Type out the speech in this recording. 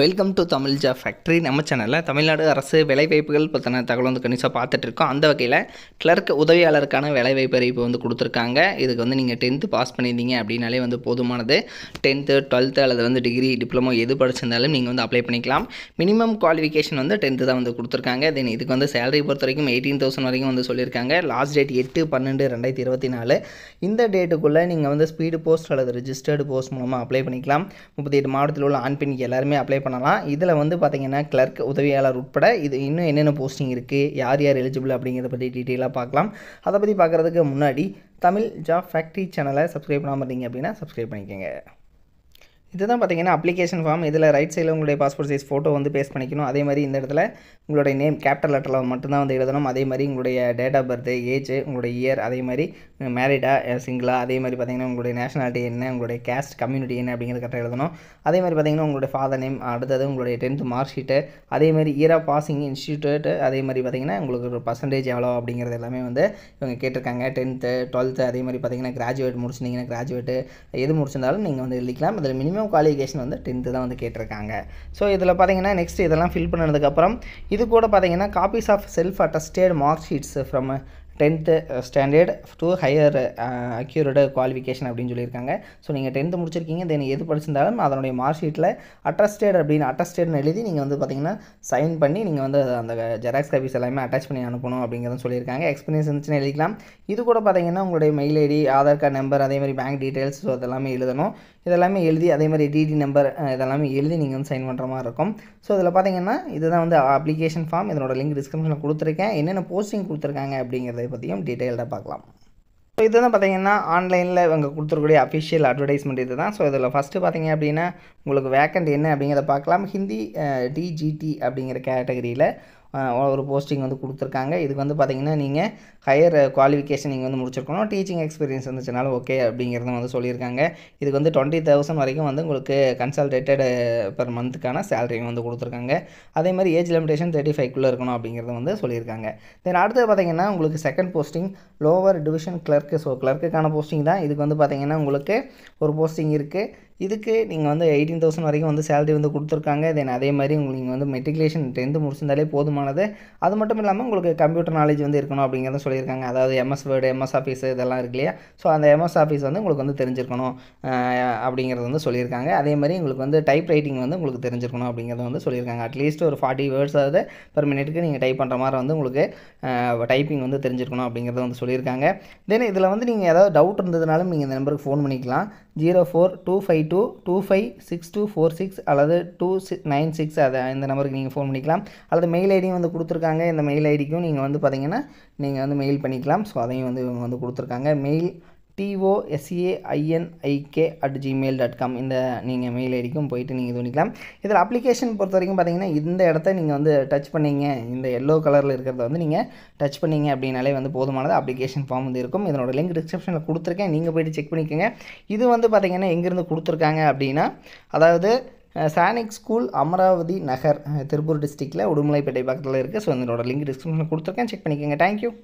welcome to Tamil ஜா factory நம்ம சேனலில் தமிழ்நாடு அரசு வேலைவாய்ப்புகள் பற்றின தகவல் வந்து கணிசாக பார்த்துட்ருக்கோம் அந்த வகையில் கிளர்க் உதவியாளருக்கான வேலைவாய்ப்பு அறிவிப்பு வந்து கொடுத்துருக்காங்க இதுக்கு வந்து நீங்கள் டென்த்து பாஸ் பண்ணியிருந்தீங்க அப்படின்னாலே வந்து போதுமானது டென்த்து டுவெல்த்து அல்லது வந்து டிகிரி டிப்ளமோ எது படிச்சிருந்தாலும் நீங்கள் வந்து அப்ளை பண்ணிக்கலாம் மினிமம் குவாலிஃபிகேஷன் வந்து டென்த்து தான் வந்து கொடுத்துருக்காங்க தென் இதுக்கு வந்து சேலரி பொறுத்த வரைக்கும் எயிட்டீன் தௌசண்ட் வரைக்கும் வந்து சொல்லியிருக்காங்க லாஸ்ட் டேட் எட்டு பன்னெண்டு ரெண்டாயிரத்தி இருபத்தி நாலு இந்த டேட்டுக்குள்ளே நீங்கள் வந்து ஸ்பீடு போஸ்ட் அல்லது ரிஜிஸ்டர்டு போஸ்ட் மூலமாக அப்ளை பண்ணிக்கலாம் முப்பத்தி எட்டு மாவட்டத்தில் உள்ள ஆண் பெண் எல்லாருமே அப்ளை அப்ளை பண்ணலாம் இதில் வந்து பார்த்தீங்கன்னா கிளர்க் உதவியாளர் உட்பட இது இன்னும் என்னென்ன போஸ்டிங் இருக்குது யார் யார் எலிஜிபிள் அப்படிங்கிறத பற்றி டீட்டெயிலாக பார்க்கலாம் அதை பற்றி பார்க்குறதுக்கு முன்னாடி தமிழ் ஜாப் ஃபேக்ட்ரி சேனலை சப்ஸ்கிரைப் பண்ணாமல் இருந்தீங்க அப்படின்னா சப்ஸ்கிரைப் பண்ணிக்கோங்க இதுதான் பார்த்தீங்கன்னா அப்ளிகேஷன் ஃபார்ம் இதில் ரைட் சைடில் உங்களுடைய பாஸ்போர்ட் சைஸ் ஃபோட்டோ வந்து பேஸ்ட் பண்ணிக்கணும் அதே மாதிரி இந்த இடத்துல உங்களுடைய நேம் கேப்டல் லெட்டரில் மட்டும்தான் வந்து எழுதணும் அதே மாதிரி உங்களுடைய டேட் ஆஃப் பர்த் ஏஜ் உங்களுடைய இயர் அதே மாதிரி மேரிடா சிங்கிளா அதே மாதிரி பார்த்திங்கன்னா உங்களுடைய நேஷனாலிட்டி என்ன உங்களுடைய கேஸ்ட் கம்யூனிட்டி என்ன அப்படிங்கிறது கரெக்டாக எழுதணும் அதே மாதிரி பார்த்திங்கன்னா உங்களுடைய ஃபாதர் நேம் அடுத்தது உங்களுடைய டென்த்து மார்க் ஷீட்டு அதே மாதிரி இயர் ஆஃப் பாசிங் இன்ஸ்டியூட்டு அதே மாதிரி பார்த்திங்கன்னா உங்களுக்கு ஒரு பர்சன்டேஜ் எவ்வளோ அப்படிங்கிறது எல்லாமே வந்து இவங்க கேட்டிருக்காங்க டென்த்து டுவெல்த்து அதே மாதிரி பார்த்திங்கன்னா கிராஜுவேட் முடிச்சிருந்தீங்கன்னா கிராஜுவேட்டு எது முடிச்சிருந்தாலும் நீங்கள் வந்து எழுதிக்கலாம் அதில் மினிமம் மினிமம் குவாலிஃபிகேஷன் வந்து டென்த்து தான் வந்து கேட்டிருக்காங்க ஸோ இதில் பார்த்தீங்கன்னா நெக்ஸ்ட் இதெல்லாம் ஃபில் பண்ணதுக்கப்புறம் இது கூட பார்த்தீங்கன்னா copies of self attested mark sheets from tenth standard to higher acquired qualification அப்படின்னு சொல்லியிருக்காங்க ஸோ நீங்கள் டென்த்து முடிச்சிருக்கீங்க தென் எது படிச்சிருந்தாலும் அதனுடைய மார்க் ஷீட்டில் அட்டஸ்டேட் அப்படின்னு அட்டஸ்டேட்னு எழுதி நீங்கள் வந்து பார்த்தீங்கன்னா சைன் பண்ணி நீங்கள் வந்து அந்த ஜெராக்ஸ் காப்பீஸ் எல்லாமே அட்டாச் பண்ணி அனுப்பணும் அப்படிங்கிறத சொல்லியிருக்காங்க எக்ஸ்பீரியன்ஸ் இருந்துச்சுன்னு எழுதிக்கலாம் இது கூட பார்த்தீங்கன்னா உங்களுடைய mail ID Aadhaar card number அதே மாதிரி பேங்க் டீட்டெயில்ஸ் ஸோ அதெல்லாமே எழுதணும் இதெல்லாமே எழுதி அதே மாதிரி டிடி நம்பர் இதெல்லாமே எழுதி நீங்கள் வந்து சைன் பண்ணுற மாதிரி இருக்கும் ஸோ இதில் பார்த்தீங்கன்னா இதுதான் வந்து அப்ளிகேஷன் ஃபார்ம் இதனோட லிங்க் டிஸ்கிரிப்ஷனில் கொடுத்துருக்கேன் என்னென்ன போஸ்டிங் கொடுத்துருக்காங்க அப்படிங்கிறது அதை பற்றியும் டீட்டெயில்டாக பார்க்கலாம் ஸோ இது வந்து பார்த்தீங்கன்னா ஆன்லைனில் இவங்க கொடுத்துருக்கூடிய அஃபிஷியல் அட்வர்டைஸ்மெண்ட் இது தான் ஸோ இதில் ஃபஸ்ட்டு பார்த்தீங்க அப்படின்னா உங்களுக்கு வேக்கண்ட் என்ன அப்படிங்கிறத பார்க்கலாம் ஹிந்தி டிஜிடி அப்படிங்கிற கேட்டகரியில் ஒரு போஸ்டிங் வந்து கொடுத்துருக்காங்க இதுக்கு வந்து பார்த்திங்கன்னா நீங்கள் ஹையர் குவாலிஃபிகேஷன் நீங்கள் வந்து முடிச்சிருக்கணும் டீச்சிங் எக்ஸ்பீரியன்ஸ் வந்துச்சுனால ஓகே அப்படிங்கிறத வந்து சொல்லியிருக்காங்க இதுக்கு வந்து டுவெண்ட்டி தௌசண்ட் வரைக்கும் வந்து உங்களுக்கு கன்சல்டேட்டட் பெர் மந்த்துக்கான சேலரியும் வந்து கொடுத்துருக்காங்க அதே மாதிரி ஏஜ் லிமிடேஷன் தேர்ட்டி ஃபைவ்க்குள்ளே இருக்கணும் அப்படிங்கிறத வந்து சொல்லியிருக்காங்க தென் அடுத்து பார்த்திங்கன்னா உங்களுக்கு second posting lower division clerk so கிளர்க்குக்கான போஸ்டிங் தான் இதுக்கு வந்து பார்த்திங்கன்னா உங்களுக்கு ஒரு போஸ்டிங் இருக்குது இதுக்கு நீங்கள் வந்து எயிட்டீன் தௌசண்ட் வரைக்கும் வந்து சேலரி வந்து கொடுத்துருக்காங்க தென் அதே மாதிரி உங்களுக்கு நீங்கள் வந்து மெட்ரிகுலேஷன் டென்த்து முடிச்சிருந்தாலே போதுமானது அது மட்டும் இல்லாமல் உங்களுக்கு கம்ப்யூட்டர் நாலேஜ் வந்து இருக்கணும் அப்படிங்கிறத சொல்லியிருக்காங்க அதாவது எம்எஸ் வேர்டு எம்எஸ் ஆஃபீஸ் இதெல்லாம் இருக்கு இல்லையா ஸோ அந்த எம்எஸ் ஆஃபீஸ் வந்து உங்களுக்கு வந்து தெரிஞ்சிருக்கணும் அப்படிங்கிறது வந்து சொல்லியிருக்காங்க அதே மாதிரி உங்களுக்கு வந்து டைப் ரைட்டிங் வந்து உங்களுக்கு தெரிஞ்சிருக்கணும் அப்படிங்கிறத வந்து சொல்லியிருக்காங்க அட்லீஸ்ட் ஒரு ஃபார்ட்டி ஆகுது பெர் மினிட்க்கு நீங்கள் டைப் பண்ணுற மாதிரி வந்து உங்களுக்கு டைப்பிங் வந்து தெரிஞ்சிருக்கணும் அப்படிங்கிறத வந்து சொல்லியிருக்காங்க தென் இதில் வந்து நீங்கள் ஏதாவது டவுட் இருந்ததுனாலும் நீங்கள் இந்த நம்பருக்கு ஃபோன் பண்ணிக்கலாம் zero four two five five two two five six two four six அல்லது டூ சிக்ஸ் நைன் சிக்ஸ் அதை இந்த நம்பருக்கு நீங்கள் ஃபோன் பண்ணிக்கலாம் அல்லது மெயில் ஐடியும் வந்து கொடுத்துருக்காங்க இந்த மெயில் ஐடிக்கும் நீங்கள் வந்து பார்த்தீங்கன்னா நீங்கள் வந்து மெயில் பண்ணிக்கலாம் ஸோ அதையும் வந்து இவங்க வந்து கொடுத்துருக்காங்க mail டிஓஎஸ்ஏஐஎன்ஐகே at Gmail dot com இந்த நீங்கள் மெயில் ஐடிக்கும் போயிட்டு நீங்கள் இது இதில் அப்ளிகேஷன் பொறுத்த வரைக்கும் பார்த்தீங்கன்னா இந்த இடத்த நீங்கள் வந்து டச் பண்ணிங்க இந்த எல்லோ கலரில் இருக்கிறத வந்து நீங்கள் டச் பண்ணிங்க அப்படின்னாலே வந்து போதுமானது அப்ளிகேஷன் ஃபார்ம் வந்து இருக்கும் இதனோட லிங்க் டிஸ்கிரிப்ஷனில் கொடுத்துருக்கேன் நீங்கள் போய்ட்டு செக் பண்ணிக்கோங்க இது வந்து பார்த்திங்கன்னா எங்கேருந்து கொடுத்துருக்காங்க அப்படின்னா அதாவது சானிக் ஸ்கூல் அமராவதி நகர் திருப்பூர் டிஸ்ட்ரிக்டில் உடுமலைப்பேட்டை பக்கத்தில் இருக்குது ஸோ இதனோட லிங்க் டிஸ்கிரிப்ஷனில் கொடுத்துருக்கேன் செக் பண்ணிக்கோங்க தேங்க்யூ